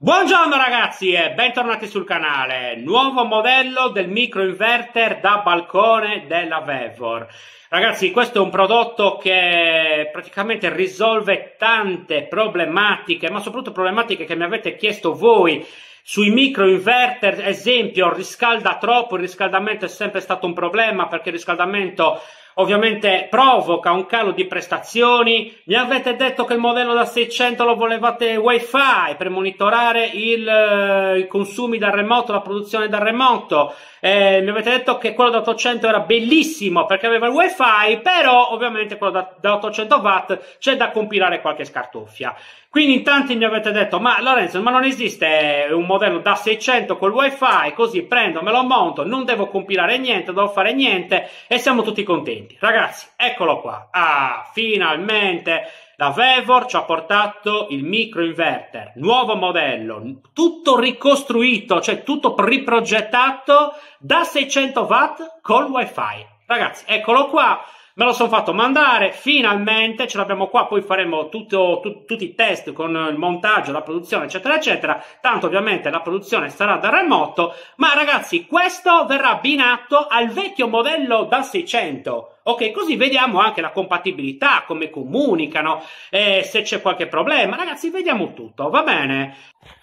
Buongiorno ragazzi e bentornati sul canale, nuovo modello del microinverter da balcone della Vevor. Ragazzi questo è un prodotto che praticamente risolve tante problematiche, ma soprattutto problematiche che mi avete chiesto voi sui microinverter, esempio riscalda troppo, il riscaldamento è sempre stato un problema perché il riscaldamento ovviamente provoca un calo di prestazioni. Mi avete detto che il modello da 600 lo volevate wifi per monitorare il, eh, i consumi dal remoto, la produzione dal remoto. Eh, mi avete detto che quello da 800 era bellissimo perché aveva il wifi, però ovviamente quello da, da 800 watt c'è da compilare qualche scartoffia. Quindi in tanti mi avete detto, ma Lorenzo, ma non esiste un modello da 600 col wifi, così prendo, me lo monto, non devo compilare niente, non devo fare niente e siamo tutti contenti. 2020. Ragazzi, eccolo qua. Ah, finalmente la Vevor ci ha portato il microinverter, nuovo modello, tutto ricostruito, cioè tutto riprogettato da 600 watt col wifi. Ragazzi, eccolo qua me lo sono fatto mandare, finalmente ce l'abbiamo qua, poi faremo tutto, tu, tutti i test con il montaggio, la produzione, eccetera, eccetera. Tanto ovviamente la produzione sarà da remoto, ma ragazzi, questo verrà abbinato al vecchio modello da 600. Ok, così vediamo anche la compatibilità, come comunicano, eh, se c'è qualche problema. Ragazzi, vediamo tutto, va bene?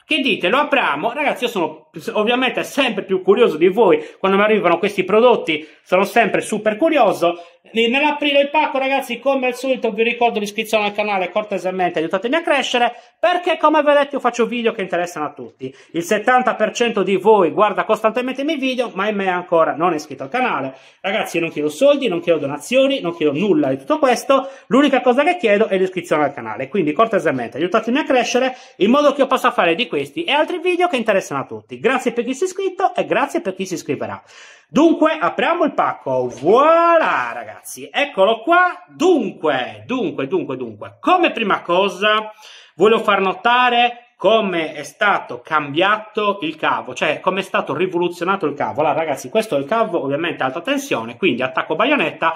Che dite? Lo apriamo? Ragazzi, io sono ovviamente sempre più curioso di voi quando mi arrivano questi prodotti, sono sempre super curioso. Nell'aprire il pacco, ragazzi, come al solito, vi ricordo l'iscrizione al canale cortesemente, aiutatemi a crescere, perché come vedete io faccio video che interessano a tutti. Il 70% di voi guarda costantemente i miei video, ma in me ancora non è iscritto al canale. Ragazzi, io non chiedo soldi, non chiedo donazioni, non chiedo nulla di tutto questo. L'unica cosa che chiedo è l'iscrizione al canale. Quindi, cortesemente, aiutatemi a crescere in modo che io possa fare di questi e altri video che interessano a tutti. Grazie per chi si è iscritto e grazie per chi si iscriverà. Dunque, apriamo il pacco. Voilà, ragazzi, eccolo qua. Dunque, dunque, dunque, dunque, come prima cosa voglio far notare come è stato cambiato il cavo, cioè come è stato rivoluzionato il cavo. Allora, ragazzi, questo è il cavo ovviamente alta tensione, quindi attacco baionetta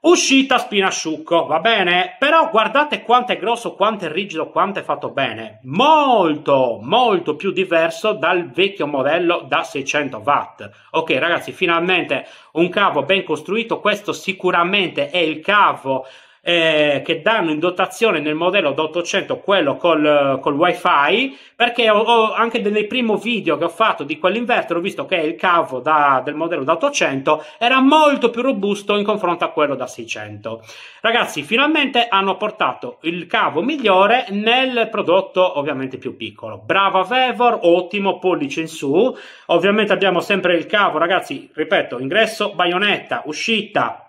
Uscita spina Spinasciucco, va bene? Però guardate quanto è grosso, quanto è rigido, quanto è fatto bene. Molto, molto più diverso dal vecchio modello da 600 watt. Ok ragazzi, finalmente un cavo ben costruito, questo sicuramente è il cavo eh, che danno in dotazione nel modello da 800 quello col, col wifi perché ho, ho anche nel primo video che ho fatto di quell'inverter ho visto che il cavo da, del modello da 800 era molto più robusto in confronto a quello da 600 ragazzi finalmente hanno portato il cavo migliore nel prodotto ovviamente più piccolo brava Vevor ottimo pollice in su ovviamente abbiamo sempre il cavo ragazzi ripeto ingresso baionetta uscita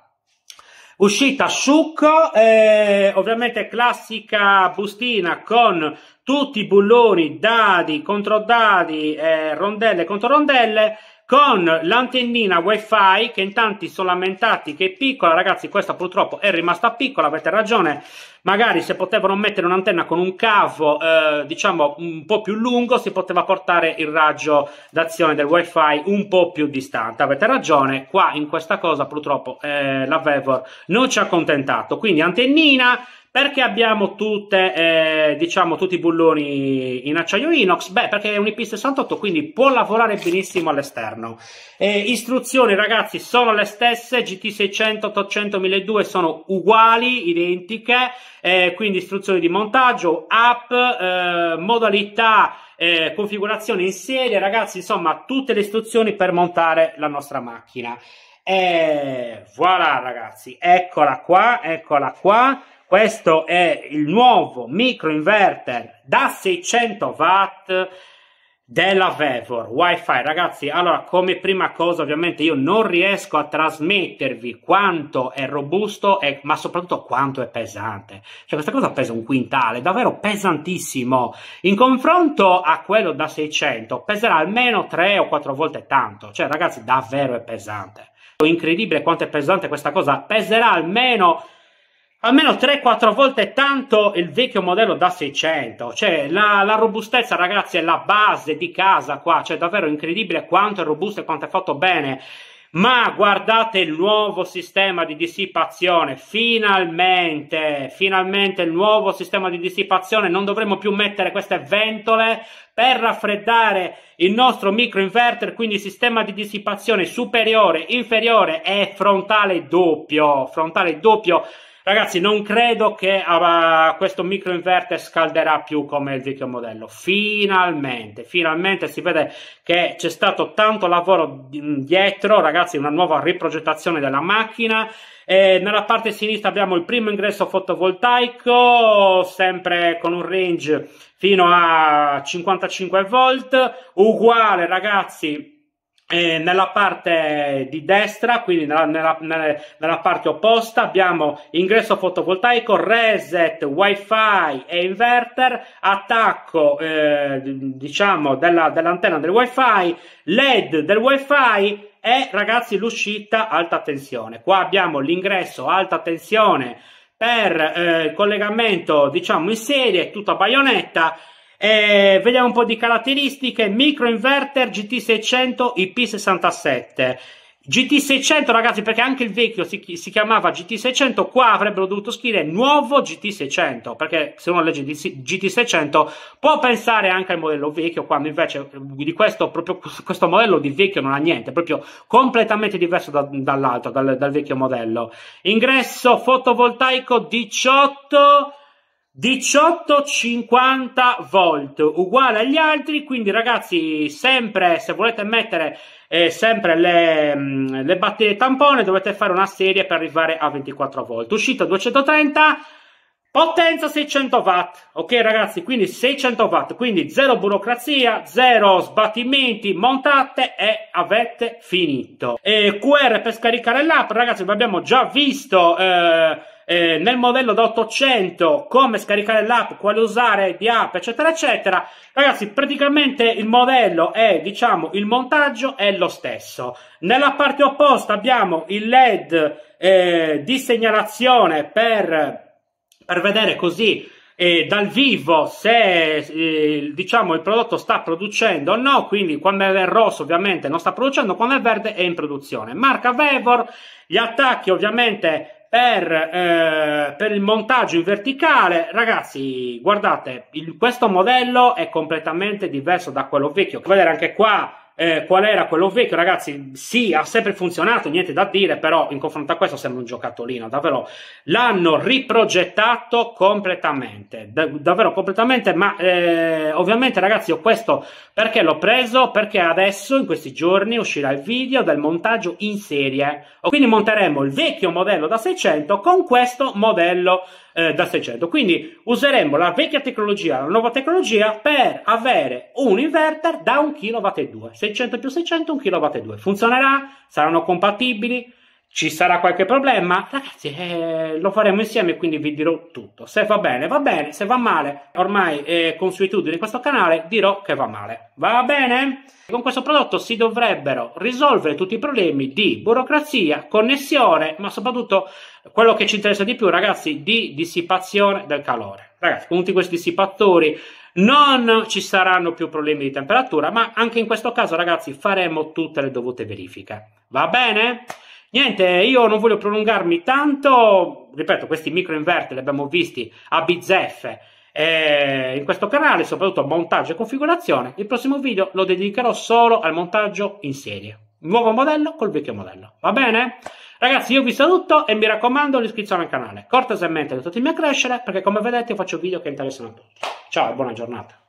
Uscita Succo, eh, ovviamente classica bustina con tutti i bulloni, dadi contro dadi, eh, rondelle contro rondelle con l'antennina wifi che in tanti sono lamentati che è piccola ragazzi questa purtroppo è rimasta piccola avete ragione magari se potevano mettere un'antenna con un cavo eh, diciamo un po' più lungo si poteva portare il raggio d'azione del wifi un po' più distante avete ragione qua in questa cosa purtroppo eh, la Vevor non ci ha contentato quindi antennina perché abbiamo tutte, eh, diciamo, tutti i bulloni in acciaio inox? Beh, perché è un IP68, quindi può lavorare benissimo all'esterno. Eh, istruzioni, ragazzi, sono le stesse, GT600, 800, 1002 sono uguali, identiche, eh, quindi istruzioni di montaggio, app, eh, modalità, eh, configurazione in serie, ragazzi, insomma, tutte le istruzioni per montare la nostra macchina. E eh, voilà, ragazzi, eccola qua, eccola qua. Questo è il nuovo microinverter da 600 watt della Vevor Wi-Fi. Ragazzi, allora, come prima cosa, ovviamente io non riesco a trasmettervi quanto è robusto, e, ma soprattutto quanto è pesante. Cioè, questa cosa pesa un quintale, davvero pesantissimo. In confronto a quello da 600, peserà almeno 3 o 4 volte tanto. Cioè, ragazzi, davvero è pesante. incredibile quanto è pesante questa cosa. Peserà almeno almeno 3-4 volte tanto il vecchio modello da 600. Cioè, la, la, robustezza, ragazzi, è la base di casa qua. Cioè, davvero incredibile quanto è robusto e quanto è fatto bene. Ma guardate il nuovo sistema di dissipazione, finalmente, finalmente il nuovo sistema di dissipazione, non dovremo più mettere queste ventole per raffreddare il nostro microinverter, quindi sistema di dissipazione superiore, inferiore e frontale doppio, frontale doppio Ragazzi, non credo che uh, questo inverter scalderà più come il vecchio modello. Finalmente, finalmente si vede che c'è stato tanto lavoro dietro, ragazzi, una nuova riprogettazione della macchina. E nella parte sinistra abbiamo il primo ingresso fotovoltaico, sempre con un range fino a 55 volt, uguale, ragazzi eh, nella parte di destra, quindi nella, nella, nella, parte opposta, abbiamo ingresso fotovoltaico, reset, wifi e inverter, attacco eh, diciamo della, dell'antenna del wifi, led del wifi e ragazzi l'uscita alta tensione. Qua abbiamo l'ingresso alta tensione per eh, collegamento diciamo in serie, tutta baionetta eh, vediamo un po' di caratteristiche. Micro inverter GT600 IP67. GT600 ragazzi perché anche il vecchio si, si, chiamava GT600 qua avrebbero dovuto scrivere nuovo GT600 perché se uno legge GT600 può pensare anche al modello vecchio quando invece di questo, proprio questo modello di vecchio non ha niente proprio completamente diverso da, dall'altro dal, dal vecchio modello ingresso fotovoltaico 18 1850 volt uguale agli altri quindi ragazzi sempre se volete mettere eh, sempre le, mh, mm, le batterie tampone dovete fare una serie per arrivare a 24 volt uscita 230 potenza 600 watt ok ragazzi quindi 600 watt quindi zero burocrazia zero sbattimenti montate e avete finito e QR per scaricare l'app ragazzi abbiamo già visto eh, eh, nel modello da 800 come scaricare l'app, quale usare di app, eccetera, eccetera. Ragazzi, praticamente il modello è diciamo il montaggio è lo stesso. Nella parte opposta abbiamo il LED eh, di segnalazione per, per vedere così eh, dal vivo se eh, diciamo il prodotto sta producendo o no, quindi quando è rosso ovviamente non sta producendo, quando è verde è in produzione. Marca Vevor, gli attacchi ovviamente per, eh, per, il montaggio in verticale, ragazzi, guardate, il, questo modello è completamente diverso da quello vecchio. Vedete anche qua eh, qual era quello vecchio, ragazzi, sì, ha sempre funzionato, niente da dire, però in confronto a questo sembra un giocattolino, davvero. L'hanno riprogettato completamente, da- davvero completamente, ma eh, ovviamente ragazzi ho questo perché l'ho preso, perché adesso in questi giorni uscirà il video del montaggio in serie, quindi monteremo il vecchio modello da 600 con questo modello eh, da 600. Quindi useremo la vecchia tecnologia, la nuova tecnologia per avere un inverter da 1 kW. e 2. 600 più 600, 1 kW. e 2. Funzionerà? Saranno compatibili? ci sarà qualche problema, ragazzi, eh, lo faremo insieme e quindi vi dirò tutto. Se va bene, va bene, se va male, ormai è eh, consuetudine in questo canale, dirò che va male. Va bene? Con questo prodotto si dovrebbero risolvere tutti i problemi di burocrazia, connessione, ma soprattutto quello che ci interessa di più, ragazzi, di dissipazione del calore. Ragazzi, con tutti questi dissipatori non ci saranno più problemi di temperatura, ma anche in questo caso, ragazzi, faremo tutte le dovute verifiche. Va bene? Niente, io non voglio prolungarmi tanto, ripeto, questi micro microinverter li abbiamo visti a bizzeffe eh, in questo canale, soprattutto montaggio e configurazione. Il prossimo video lo dedicherò solo al montaggio in serie, nuovo modello col vecchio modello, va bene? Ragazzi, io vi saluto e mi raccomando l'iscrizione al canale. Cortesemente aiutatemi a crescere perché come vedete faccio video che interessano a tutti. Ciao e buona giornata.